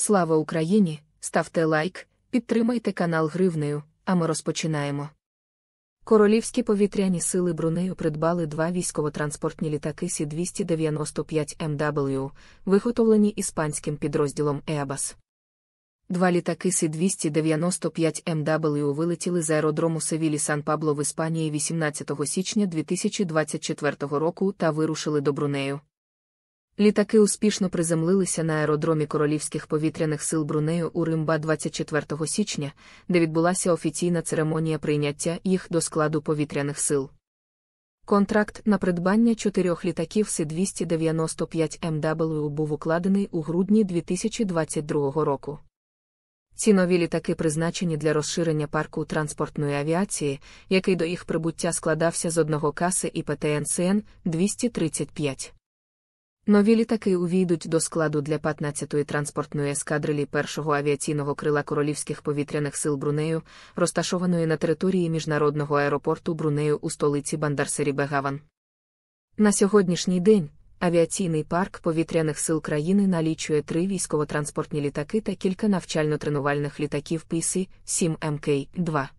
Слава Україні! Ставте лайк, підтримайте канал Гривнею, а ми розпочинаємо. Королівські повітряні сили Брунею придбали два військово-транспортні літаки сі 295 МВ, виготовлені іспанським підрозділом «Еабас». Два літаки сі 295 МВ вилетіли з аеродрому Севілі Сан Пабло в Іспанії 18 січня 2024 року та вирушили до Брунею. Літаки успішно приземлилися на аеродромі Королівських повітряних сил Брунею у Римба 24 січня, де відбулася офіційна церемонія прийняття їх до складу повітряних сил. Контракт на придбання чотирьох літаків С295 МВ був укладений у грудні 2022 року. Ці нові літаки призначені для розширення парку транспортної авіації, який до їх прибуття складався з одного каси і ПТНСН 235. Нові літаки увійдуть до складу для 15-ї транспортної ескадрилі першого авіаційного крила Королівських повітряних сил Брунею, розташованої на території міжнародного аеропорту Брунею у столиці Бандарсерібегаван. На сьогоднішній день авіаційний парк повітряних сил країни налічує три військово-транспортні літаки та кілька навчально-тренувальних літаків ПІСІ 7 МК 2.